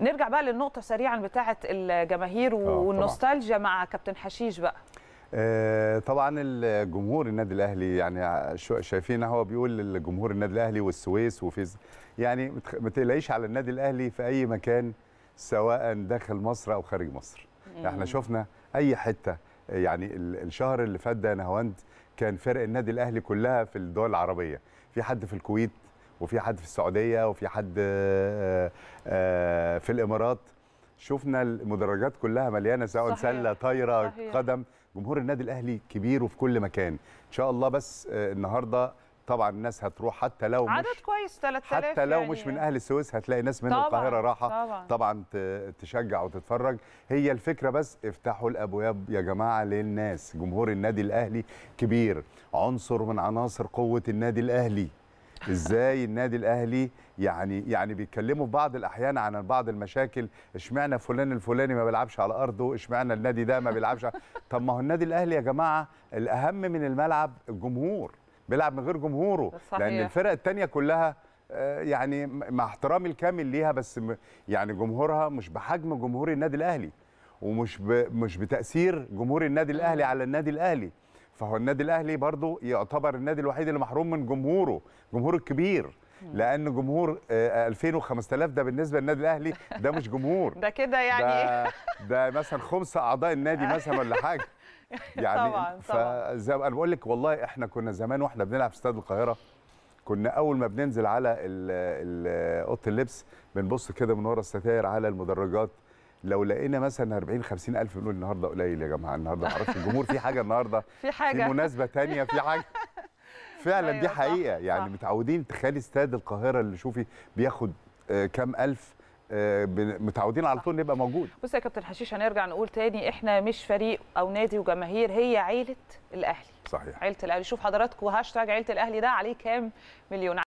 نرجع بقى للنقطه سريعا بتاعه الجماهير آه، والنوستالجيا مع كابتن حشيش بقى آه، طبعا الجمهور النادي الاهلي يعني شايفين هو بيقول الجمهور النادي الاهلي والسويس وفي يعني ما تقلقيش على النادي الاهلي في اي مكان سواء داخل مصر او خارج مصر احنا شفنا اي حته يعني الشهر اللي فات ده نهاوند كان فرق النادي الاهلي كلها في الدول العربيه في حد في الكويت وفي حد في السعوديه وفي حد آه، آه، في الامارات شفنا المدرجات كلها مليانه سواء سله طايره قدم جمهور النادي الاهلي كبير وفي كل مكان ان شاء الله بس آه، النهارده طبعا الناس هتروح حتى لو عدد مش كويس 3000 حتى لو يعني مش من اهل السويس هتلاقي ناس من القاهره راحه طبعا, طبعا تشجع وتتفرج هي الفكره بس افتحوا الابواب يا جماعه للناس جمهور النادي الاهلي كبير عنصر من عناصر قوه النادي الاهلي ازاي النادي الاهلي يعني يعني بيتكلموا في بعض الاحيان عن بعض المشاكل اشمعنى فلان الفلاني ما بيلعبش على ارضه اشمعنى النادي ده ما بيلعبش طب ما هو النادي الاهلي يا جماعه الاهم من الملعب الجمهور بيلعب من غير جمهوره صحيح. لان الفرق الثانيه كلها آه، يعني مع احترامي الكامل ليها بس يعني جمهورها مش بحجم جمهور النادي الاهلي ومش مش بتاثير جمهور النادي الاهلي على النادي الاهلي فهو النادي الاهلي برضه يعتبر النادي الوحيد اللي محروم من جمهوره جمهوره الكبير لان جمهور 2000 آه، و5000 ده بالنسبه للنادي الاهلي ده مش جمهور ده كده يعني ده, ده مثلا خمس اعضاء النادي مثلا ولا حاجه يعني طبعا طبعا فزي ما انا بقول لك والله احنا كنا زمان واحنا بنلعب في استاد القاهره كنا اول ما بننزل على اوضه اللبس بنبص كده من ورا الستاير على المدرجات لو لقينا مثلا 40 50 الف نقول النهارده قليل يا جماعه النهارده معرفش الجمهور في حاجه النهارده في حاجه في مناسبه ثانيه في حاجه فعلا دي أيوة، حقيقه يعني متعودين تخيلي استاد القاهره اللي شوفي بياخد آه، كام الف آه، متعودين على طول نبقى موجود بص يا كابتن حشيش هنرجع نقول تاني احنا مش فريق او نادي وجماهير هي عيله الاهلي صحيح عيله الاهلي شوف حضراتكم هاشتاج عيله الاهلي ده عليه كام مليون